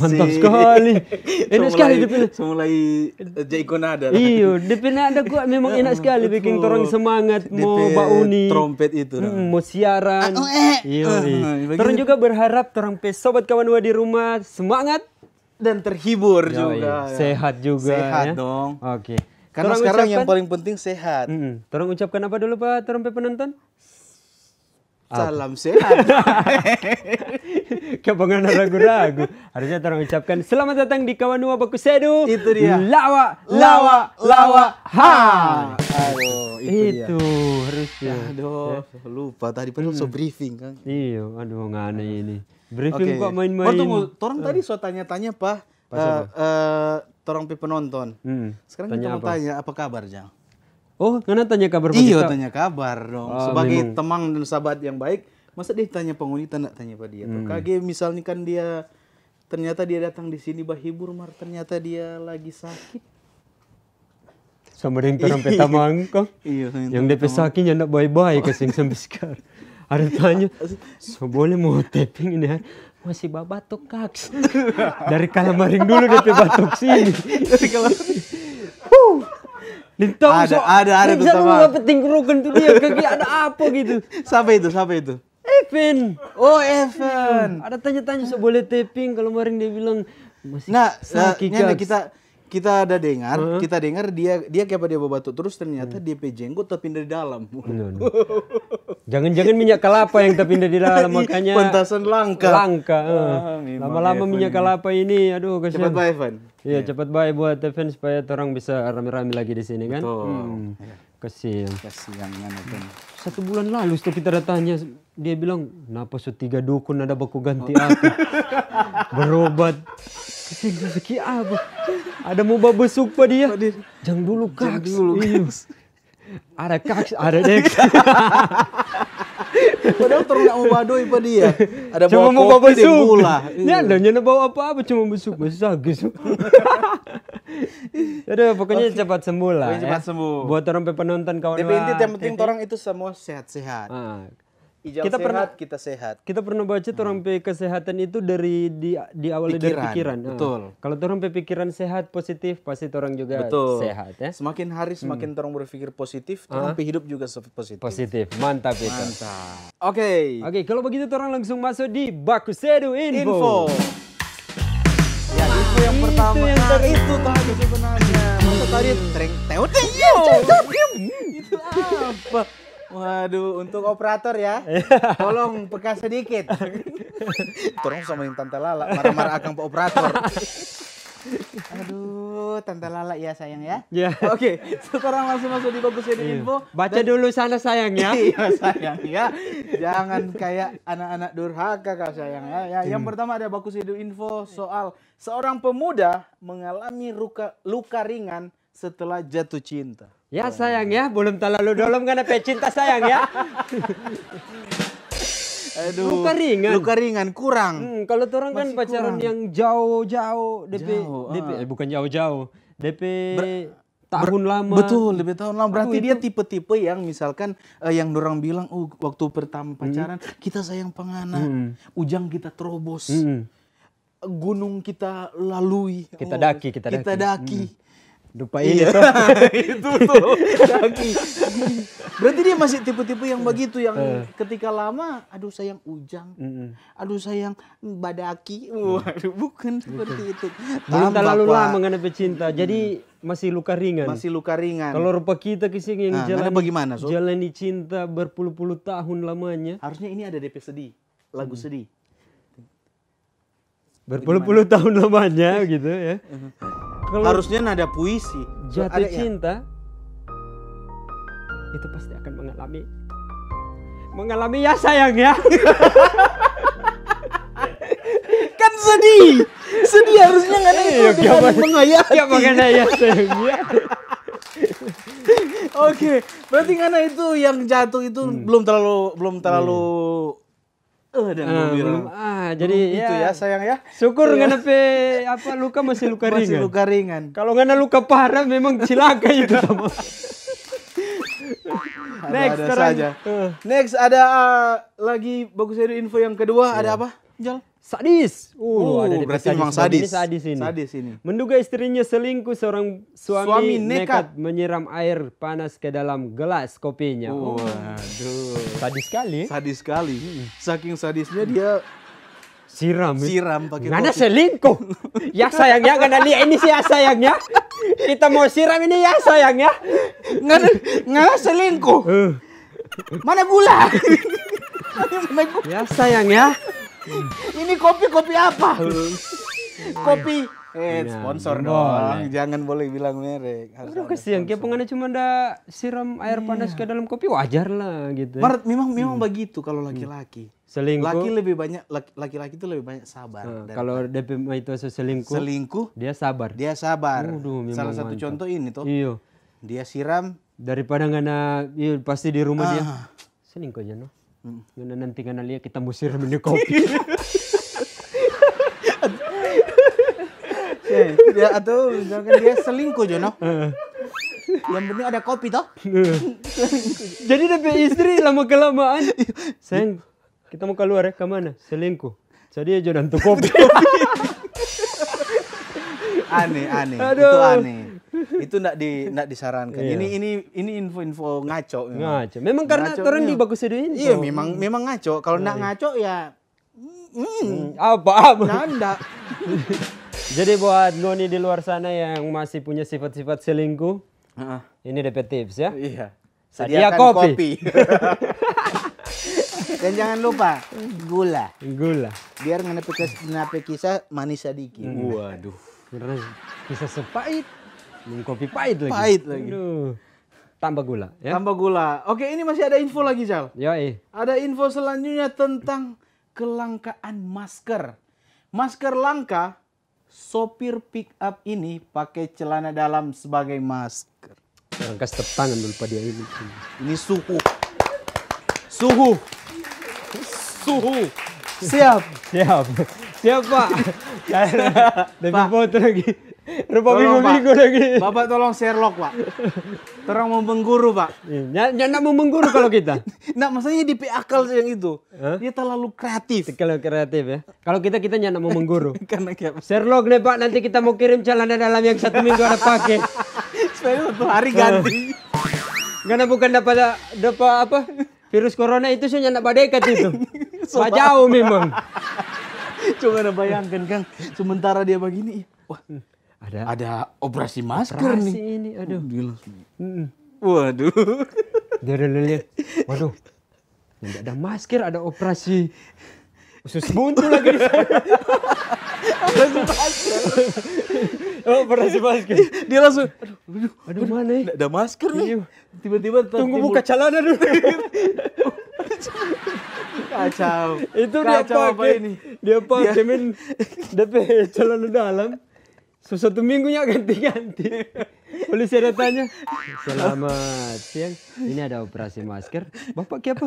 mantap si... sekali enak sekali depan punya semulai eh, jago nada iyo depan ada gua memang enak sekali bikin orang semangat mau bauni trompet itu hmm, mau siaran ah, eh. iyo ah, ah, terus juga berharap orang sobat kawan di rumah semangat dan terhibur Yo, juga ya. sehat juga sehat ya. dong oke okay. Karena Terang sekarang ucapkan, yang paling penting sehat. Mm -mm. ucapkan apa dulu Pak trompet penonton? Salam sehat. Kebangan ragu-ragu. Harusnya orang ucapkan selamat datang di kawan dua Baku Sedu. Itu dia. Lawa, lawa, lawa, ha. Aduh, itu, itu dia. harusnya. Aduh, ya. lupa tadi pun hmm. so briefing kan. Iya, aduh ngane ini. Briefing okay. kok main-main. Oh, tunggu, orang uh. Eh. tadi so tanya-tanya, Pak. Uh, uh, pi penonton. Hmm. Sekarang tanya kita mau apa? tanya apa kabar, Jang? Oh, karena tanya kabar Iya, tanya kabar dong. Oh, Sebagai memang. teman dan sahabat yang baik, masa dia tanya penghuni tanda tanya pada dia. Hmm. Kage misalnya kan dia ternyata dia datang di sini bah hibur mar ternyata dia lagi sakit. Sama yang terampe kok. iya, yang DP sakitnya ndak baik-baik oh. ke sampai sekarang. Ada tanya, so boleh mau taping ini ya? masih babatuk kaks dari kalamaring dulu DP batuk sini dari kalamaring Lintong ada, so, ada, ada, ada tuh sama. penting ada, tuh dia kaki ada apa gitu. Siapa itu? Siapa itu? Evan. Oh, Evan. Hmm. Ada tanya-tanya so boleh taping kalau kemarin dia bilang masih Nah, eh, sakit nah, kita kita ada dengar, uh -huh. kita dengar dia dia kayak dia batuk terus ternyata ada, dia ada, tapi dari dalam. ada, Jangan-jangan minyak kelapa yang terpindah di dalam iya, makanya Pantasan langka. Langka. Eh. Ah, Lama-lama minyak kelapa ini aduh kasihan. Cepat bye Evan. Iya, yeah. cepat bye buat Evan supaya orang bisa rame-rame lagi di sini kan. Hmm. Hmm, iya. Kasihan. Kasihan Evan. Hmm. Satu bulan lalu setelah kita datangnya dia bilang, "Napa setiga dukun ada baku ganti oh. aku?" Berobat. Kasihan rezeki apa? Ada mau babesuk pa dia. Jangan dulu kaks. Jangan dulu iya. kaks. Ada kaks, ada dek. Padahal terus mau badoi pada dia. Ada cuma mau bawa besuk. Ya, dan nyana bawa apa-apa, cuma besuk besar gitu. Ada pokoknya okay. cepat sembuh lah. Cepat ya. sembuh. Buat orang penonton kawan Tapi inti yang penting orang itu semua sehat-sehat. Ah, Ijal kita sehat, pernah kita sehat. Kita pernah baca hmm. orang kesehatan itu dari di di awal pikiran, dari pikiran. Betul. Hmm. kalau orang pikiran sehat positif pasti orang juga betul. sehat ya. Semakin hari semakin hmm. orang berpikir positif, orang uh-huh. hidup juga positif. Positif. Mantap itu. Mantap. Oke. Okay. Oke, okay, kalau begitu orang langsung masuk di Bakusedu Info. Info. Ya, itu yang itu pertama. Yang nah, itu tadi sebenarnya. Masa tadi tereng teot. Iya, itu apa? Waduh, untuk operator ya, iya. tolong peka sedikit. Tolong sama yang Tante Lala, marah-marah akang pak operator. Aduh, Tante Lala ya sayang ya. Iya. Oke, sekarang langsung masuk di bagus ini ya, iya. info. Baca dan... dulu sana sayang ya. iya sayang ya. Jangan kayak anak-anak durhaka kak sayang ya. ya. Yang hmm. pertama ada bagus hidup ya, info soal seorang pemuda mengalami luka, luka ringan setelah jatuh cinta. Ya sayang ya, belum terlalu dalam karena pecinta sayang ya. Aduh. Luka ringan. Luka ringan kurang. Hmm, kalau orang kan pacaran kurang. yang jauh-jauh, DP, jauh, DP ah. Eh, bukan jauh-jauh, DP Ber tahun lama. Betul, lebih tahun lama. Berarti oh, dia tipe-tipe yang misalkan uh, yang dorang bilang, "Uh, waktu pertama hmm. pacaran hmm. kita sayang pengana, hmm. ujang kita terobos." Hmm. Gunung kita lalui, kita oh, daki, kita, kita daki, daki. Hmm. Dupa iya. tuh. itu tuh Berarti dia masih tipe-tipe yang begitu yang uh. ketika lama aduh sayang ujang. Mm -mm. Aduh sayang badaki. Mm. Waduh bukan seperti itu. Belum terlalu lama mengenai cinta. Jadi masih luka ringan. Masih luka ringan. Kalau rupa kita kisah yang nah, jalan bagaimana, so? jalani cinta berpuluh-puluh tahun lamanya. Harusnya ini ada DP sedih, lagu hmm. sedih. Berpuluh-puluh tahun lamanya gitu ya. Eh, eh. Kalau harusnya nada puisi. Jatuh ada ya? cinta ya? itu pasti akan mengalami mengalami ya sayang ya. kan sedih. Sedih harusnya nggak ada iya, itu dengan Ya makanya ya sayang ya. Oke, okay. berarti karena itu yang jatuh itu hmm. belum terlalu belum terlalu iya. Eh, dan ah, belum belum Ah, jadi gitu ya, itu ya sayang ya. Syukur iya. nape apa luka masih luka masih ringan. Masih luka ringan. Kalau ngana luka parah memang cilaka itu sama. Eh. Next ada, saja. Uh. Next ada uh, lagi bagus dari info yang kedua yeah. ada iya. apa? Jal? Sadis. Uh, oh, ada berarti memang sadis. Ini sadis ini. Sadis ini. Menduga istrinya selingkuh seorang suami, suami nekat. nekat menyiram air panas ke dalam gelas kopinya. Oh, oh. Waduh. Oh. Sadis sekali. Sadis sekali. Hmm. Saking sadisnya dia siram. Siram pakai kopi. Mana selingkuh? ya sayangnya karena dia ini sih ya sayangnya. Kita mau siram ini ya sayangnya. Nggak, selingkuh. Uh. Eh. Mana gula? Mana gula? Ya sayang ya. Ini kopi-kopi apa? kopi Eh, iya, sponsor ya, dong. Jangan boleh bilang merek. Harus Aduh kesian, kayak pengennya cuma ada siram air yeah. panas ke dalam kopi wajar lah gitu. Maret memang memang hmm. begitu kalau hmm. laki-laki. Selingkuh. Laki lebih banyak laki-laki itu lebih banyak sabar. Hmm. kalau DP itu selingkuh. Selingkuh. Dia sabar. Dia sabar. Uduh, Salah satu mantap. contoh ini tuh. Iya. Dia siram. Daripada ngana, iya, pasti di rumah ah. dia. Selingkuh aja Hmm. Yun na nanti nga kan, kita musir mini kopi. Eh, ya ato dia selingkuh jo no. Eh. Yang penting ada kopi toh. Eh. Jadi tapi istri lama kelamaan. Sayang, kita mau keluar ya kemana? Selingkuh. Jadi aja nanti kopi. aneh aneh. Aduh. Itu aneh itu nak di disarankan. Iya. Ini ini ini info-info ngaco. Memang. Ngaco. Memang karena turun di iya. bagus Iya, memang memang ngaco. Kalau ndak iya. ngaco ya mm, mm. Hmm, apa apa. Nanda. Jadi buat noni di luar sana yang masih punya sifat-sifat selingkuh, uh-uh. ini dapat tips ya. Iya. Sediakan kopi. kopi. Dan jangan lupa gula. Gula. Biar menepi kisah, hmm. kisah manis sedikit. Waduh. Kisah sepait. Minum kopi pahit lagi. Pahit lagi. Aduh. Tambah gula. Ya? Tambah gula. Oke ini masih ada info lagi Cal. Yoi. Ada info selanjutnya tentang kelangkaan masker. Masker langka, sopir pick up ini pakai celana dalam sebagai masker. Langkah setep tangan dulu pada ini. Ini suhu. Suhu. Suhu. Siap. Siap. Siap, Pak. Lebih foto lagi. Rupa bingung-bingung lagi. Bapak tolong Sherlock, Pak. terang mau mengguru Pak. Ya, ya nak membengguru kalau kita. nah, maksudnya di akal yang itu. Huh? Dia terlalu kreatif. Terlalu kreatif ya. Kalau kita kita nyana mau mengguru. Karena kayak Sherlock nih, Pak, nanti kita mau kirim celana dalam yang satu minggu ada pakai. Supaya satu hari ganti. Karena bukan dapat dapat apa? Virus corona itu saya nyana badekat itu. Pak jauh memang. Coba bayangkan, Kang. Sementara dia begini, wah, ada ada operasi masker operasi nih. ini, aduh. Oh, gila. Waduh. Dia udah lihat. Waduh. Tidak ada masker, ada operasi. Usus buntu lagi di sana. operasi masker. oh, operasi masker. Dia langsung, aduh, aduh, aduh aduh mana ya? Ada masker nih. Iya. Tiba-tiba tunggu buka celana dulu. kacau. Itu kacau dia pakai, apa ini? Dia pakai dia... pakai celana dalam satu minggunya ganti-ganti. Polisi ada tanya. Selamat siang. Ini ada operasi masker. Bapak siapa?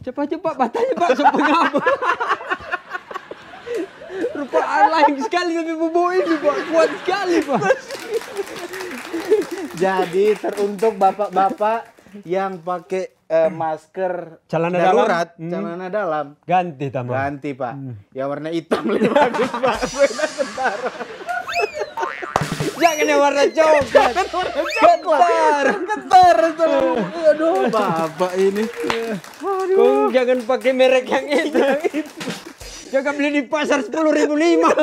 Cepat-cepat batanya Pak sepengah. Rupa lain sekali tapi bobo ini Pak. Kuat sekali Pak. Jadi teruntuk bapak-bapak yang pakai Eh, masker celana darurat, dalam. Hmm. dalam. Ganti, tamu Ganti, Pak. Hmm. Ya warna hitam lebih bagus, Pak. benar tentara. Enggak kena warna coklat. Getar. Getar. Aduh, bapak ini. Kau jangan pakai merek yang itu. Jangan beli di pasar sepuluh ribu lima.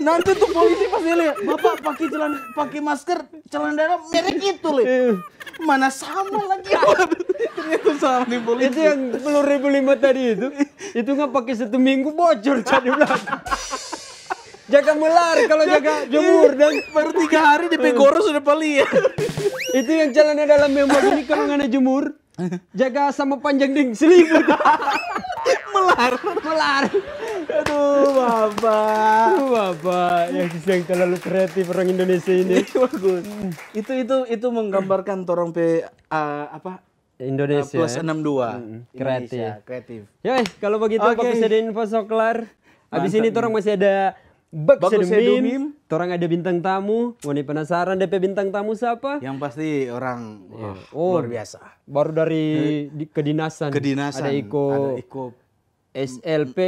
Nanti tuh polisi pasti lihat, bapak pakai celan, pakai masker, celana dalam merek itu lihat. Iya. Mana sama lagi? itu sama nih polisi. Itu yang sepuluh ribu lima tadi itu, itu nggak pakai satu minggu bocor jadi belakang jaga melar kalau jaga jemur dan baru tiga hari di Pegoro sudah pali ya. Itu yang jalannya dalam memang ini kalau ngana jemur jaga sama panjang ding selimut. melar, melar. Aduh, bapak. Aduh, bapak. Yang yang terlalu kreatif orang Indonesia ini. Bagus. Itu itu itu menggambarkan torong pe uh, apa Indonesia plus enam 62 kreatif Indonesia, kreatif. Yoi, kalau begitu okay. episode info soklar. abis ini torong masih ada Bak Sedumim, orang ada bintang tamu. Wani penasaran DP bintang tamu siapa? Yang pasti orang yeah. Iya. oh, luar biasa. Baru dari eh, di, kedinasan. Kedinasan. Ada Iko. Ada Iko. SLP.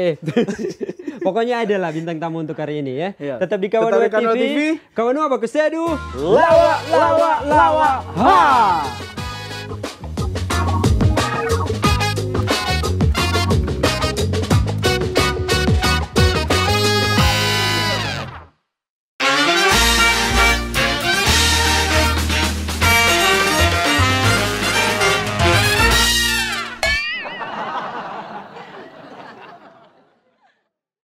Pokoknya ada lah bintang tamu untuk hari ini ya. Yeah. Tetap di Kawan TV. TV. Kawan apa kesedu? Lawa, lawa, lawa, lawa. Ha!